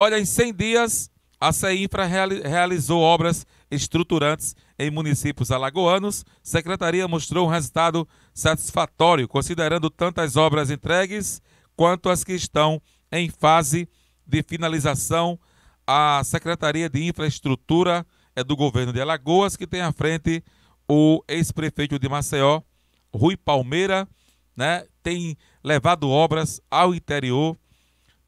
Olha, em 100 dias, a CEINFRA realizou obras estruturantes em municípios alagoanos. Secretaria mostrou um resultado satisfatório, considerando tanto as obras entregues quanto as que estão em fase de finalização. A Secretaria de Infraestrutura é do governo de Alagoas, que tem à frente o ex-prefeito de Maceió, Rui Palmeira, né? Tem levado obras ao interior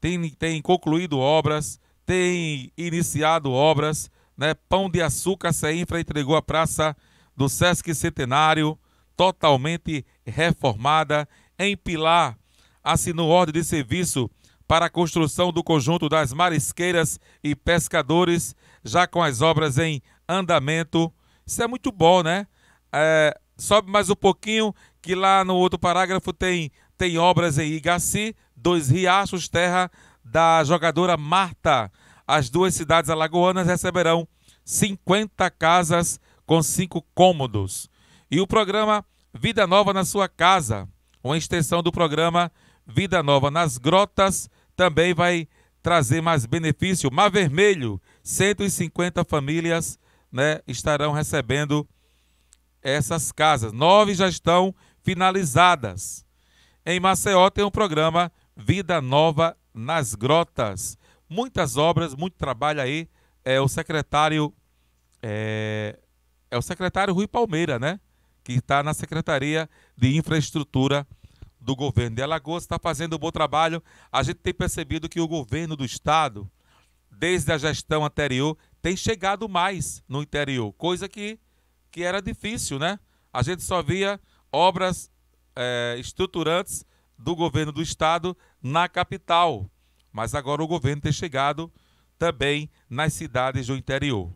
tem, tem concluído obras, tem iniciado obras, né? Pão de Açúcar, a infra entregou a praça do Sesc Centenário, totalmente reformada. Em Pilar, assinou ordem de serviço para a construção do conjunto das marisqueiras e pescadores, já com as obras em andamento. Isso é muito bom, né? É, sobe mais um pouquinho, que lá no outro parágrafo tem, tem obras em Igaci, dois riachos terra da jogadora Marta. As duas cidades alagoanas receberão 50 casas com cinco cômodos. E o programa Vida Nova na Sua Casa, uma extensão do programa Vida Nova nas Grotas, também vai trazer mais benefício. Mar Vermelho, 150 famílias né, estarão recebendo essas casas. Nove já estão finalizadas. Em Maceió tem um programa Vida Nova nas Grotas. Muitas obras, muito trabalho aí. É o secretário é, é o secretário Rui Palmeira, né? Que está na Secretaria de Infraestrutura do governo de Alagoas, está fazendo um bom trabalho. A gente tem percebido que o governo do estado, desde a gestão anterior, tem chegado mais no interior, coisa que, que era difícil, né? A gente só via obras é, estruturantes do governo do estado na capital, mas agora o governo tem chegado também nas cidades do interior.